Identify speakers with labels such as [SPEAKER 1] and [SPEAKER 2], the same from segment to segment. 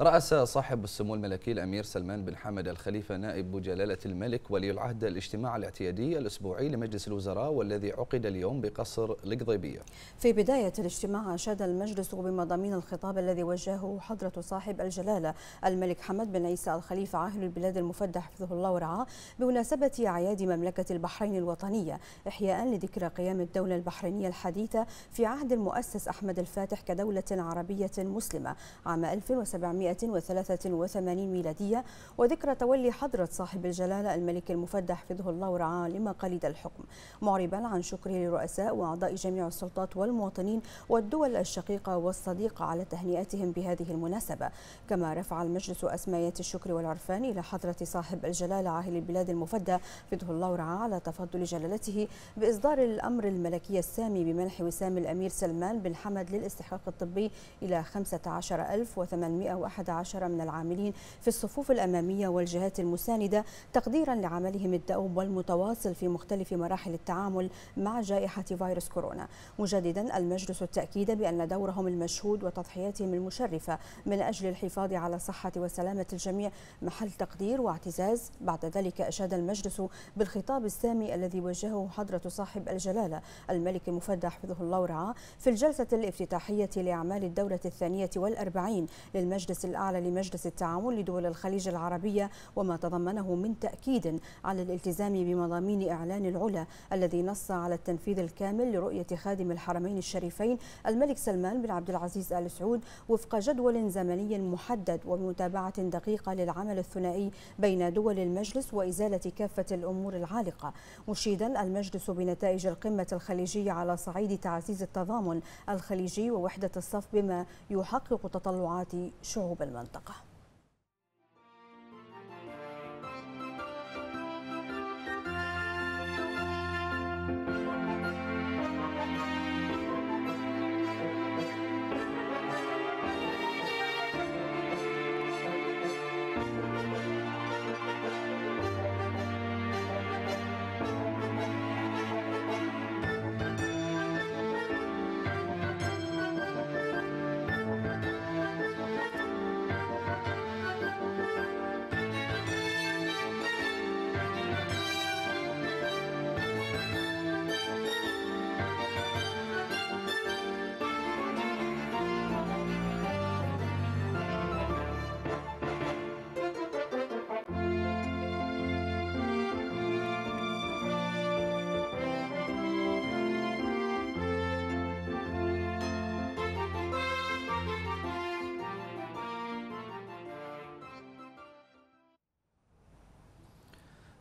[SPEAKER 1] رأس صاحب السمو الملكي الأمير سلمان بن حمد الخليفة نائب جلالة الملك ولي العهد الاجتماع الاعتيادي الأسبوعي لمجلس الوزراء والذي عقد اليوم بقصر القضيبية
[SPEAKER 2] في بداية الاجتماع أشاد المجلس بمضامين الخطاب الذي وجهه حضرة صاحب الجلالة الملك حمد بن عيسى الخليفة عاهل البلاد المفدى حفظه الله ورعاه بمناسبة أعياد مملكة البحرين الوطنية إحياء لذكرى قيام الدولة البحرينية الحديثة في عهد المؤسس أحمد الفاتح كدولة عربية مسلمة عام 1700 1983 ميلادية وذكرى تولي حضرة صاحب الجلالة الملك المفدى حفظه الله ورعاه لمقاليد الحكم معربا عن شكره للرؤساء وأعضاء جميع السلطات والمواطنين والدول الشقيقة والصديقة على تهنئتهم بهذه المناسبة كما رفع المجلس أسميات الشكر والعرفان إلى حضرة صاحب الجلالة عاهل البلاد المفدى حفظه الله ورعاه على تفضل جلالته بإصدار الأمر الملكي السامي بمنح وسام الأمير سلمان بن حمد للاستحقاق الطبي إلى 15811 11 من العاملين في الصفوف الأمامية والجهات المساندة تقديرا لعملهم الدؤوب والمتواصل في مختلف مراحل التعامل مع جائحة فيروس كورونا مجددا المجلس التأكيد بأن دورهم المشهود وتضحياتهم المشرفة من أجل الحفاظ على صحة وسلامة الجميع محل تقدير واعتزاز بعد ذلك أشاد المجلس بالخطاب السامي الذي وجهه حضرة صاحب الجلالة الملك المفدى حفظه الله ورعاه في الجلسة الافتتاحية لأعمال الدورة الثانية والأربعين للمجلس الأعلى لمجلس التعاون لدول الخليج العربية وما تضمنه من تأكيد على الالتزام بمضامين إعلان العلا الذي نص على التنفيذ الكامل لرؤية خادم الحرمين الشريفين الملك سلمان بن عبد العزيز آل سعود وفق جدول زمني محدد ومتابعة دقيقة للعمل الثنائي بين دول المجلس وإزالة كافة الأمور العالقة مشيدا المجلس بنتائج القمة الخليجية على صعيد تعزيز التضامن الخليجي ووحدة الصف بما يحقق تطلعات شعوب بالمنطقه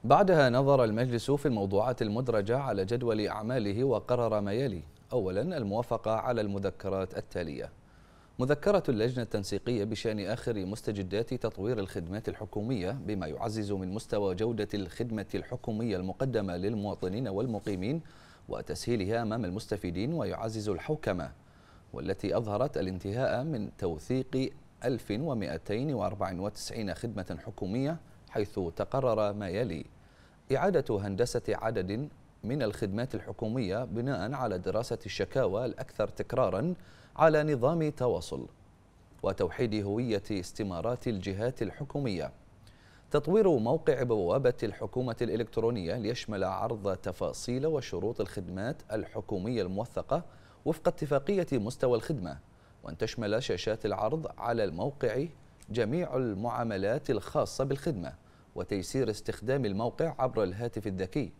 [SPEAKER 1] بعدها نظر المجلس في الموضوعات المدرجة على جدول أعماله وقرر ما يلي أولا الموافقة على المذكرات التالية مذكرة اللجنة التنسيقية بشأن آخر مستجدات تطوير الخدمات الحكومية بما يعزز من مستوى جودة الخدمة الحكومية المقدمة للمواطنين والمقيمين وتسهيلها أمام المستفيدين ويعزز الحوكمة والتي أظهرت الانتهاء من توثيق 1294 خدمة حكومية حيث تقرر ما يلي إعادة هندسة عدد من الخدمات الحكومية بناء على دراسة الشكاوى الأكثر تكرارا على نظام تواصل وتوحيد هوية استمارات الجهات الحكومية تطوير موقع بوابة الحكومة الإلكترونية ليشمل عرض تفاصيل وشروط الخدمات الحكومية الموثقة وفق اتفاقية مستوى الخدمة وأن تشمل شاشات العرض على الموقع جميع المعاملات الخاصة بالخدمة وتيسير استخدام الموقع عبر الهاتف الذكي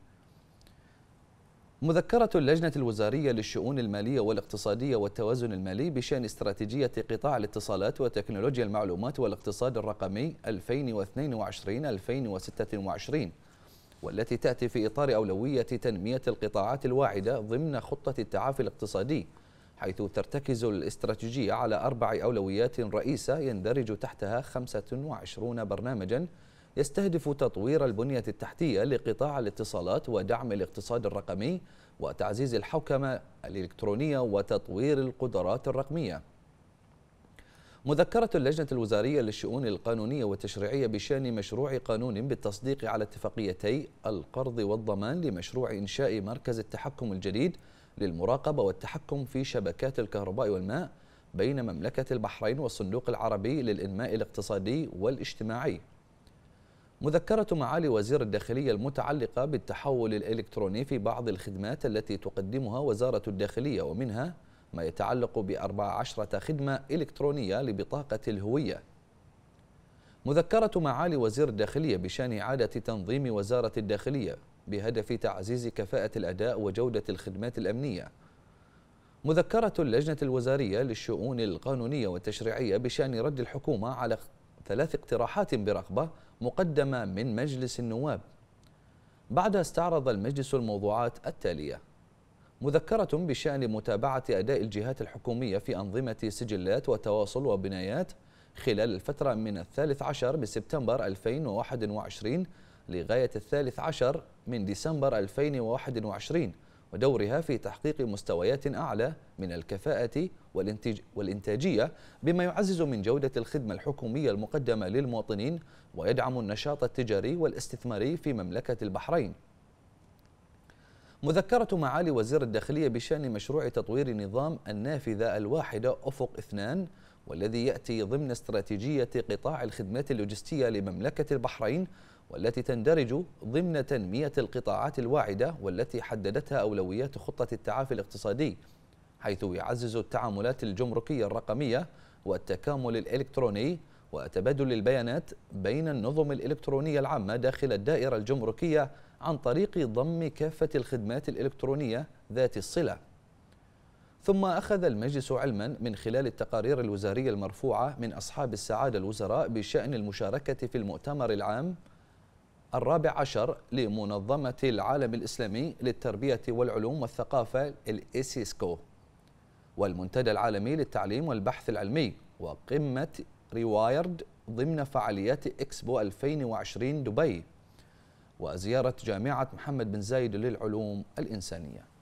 [SPEAKER 1] مذكرة اللجنة الوزارية للشؤون المالية والاقتصادية والتوازن المالي بشأن استراتيجية قطاع الاتصالات وتكنولوجيا المعلومات والاقتصاد الرقمي 2022-2026 والتي تأتي في إطار أولوية تنمية القطاعات الواعدة ضمن خطة التعافي الاقتصادي حيث ترتكز الاستراتيجية على أربع أولويات رئيسة يندرج تحتها 25 برنامجاً يستهدف تطوير البنية التحتية لقطاع الاتصالات ودعم الاقتصاد الرقمي وتعزيز الحوكمة الإلكترونية وتطوير القدرات الرقمية مذكرة اللجنة الوزارية للشؤون القانونية والتشريعية بشأن مشروع قانون بالتصديق على اتفاقيتي القرض والضمان لمشروع إنشاء مركز التحكم الجديد للمراقبة والتحكم في شبكات الكهرباء والماء بين مملكة البحرين والصندوق العربي للإنماء الاقتصادي والاجتماعي مذكرة معالي وزير الداخلية المتعلقة بالتحول الإلكتروني في بعض الخدمات التي تقدمها وزارة الداخلية ومنها ما يتعلق بأربع عشرة خدمة إلكترونية لبطاقة الهوية مذكرة معالي وزير الداخلية بشأن إعادة تنظيم وزارة الداخلية بهدف تعزيز كفاءة الأداء وجودة الخدمات الأمنية مذكرة اللجنة الوزارية للشؤون القانونية والتشريعية بشأن رد الحكومة على ثلاث اقتراحات برغبة مقدمة من مجلس النواب بعدها استعرض المجلس الموضوعات التالية مذكرة بشأن متابعة أداء الجهات الحكومية في أنظمة سجلات وتواصل وبنايات خلال الفترة من الثالث عشر من سبتمبر 2021 لغاية الثالث عشر من ديسمبر 2021 ودورها في تحقيق مستويات أعلى من الكفاءة والإنتاج والإنتاجية بما يعزز من جودة الخدمة الحكومية المقدمة للمواطنين ويدعم النشاط التجاري والاستثماري في مملكة البحرين مذكرة معالي وزير الداخلية بشأن مشروع تطوير نظام النافذة الواحدة أفق اثنان والذي يأتي ضمن استراتيجية قطاع الخدمات اللوجستية لمملكة البحرين والتي تندرج ضمن تنمية القطاعات الواعدة والتي حددتها أولويات خطة التعافي الاقتصادي حيث يعزز التعاملات الجمركية الرقمية والتكامل الإلكتروني وتبادل البيانات بين النظم الإلكترونية العامة داخل الدائرة الجمركية عن طريق ضم كافة الخدمات الإلكترونية ذات الصلة ثم أخذ المجلس علما من خلال التقارير الوزارية المرفوعة من أصحاب السعادة الوزراء بشأن المشاركة في المؤتمر العام الرابع عشر لمنظمة العالم الإسلامي للتربية والعلوم والثقافة الإسيسكو والمنتدى العالمي للتعليم والبحث العلمي وقمة ريوايرد ضمن فعاليات إكسبو 2020 دبي وزيارة جامعة محمد بن زايد للعلوم الإنسانية